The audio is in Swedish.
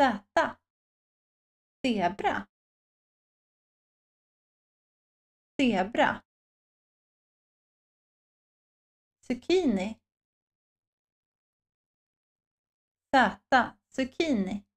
Z. Zebra. Zebra. Zucchini. Z. Zucchini.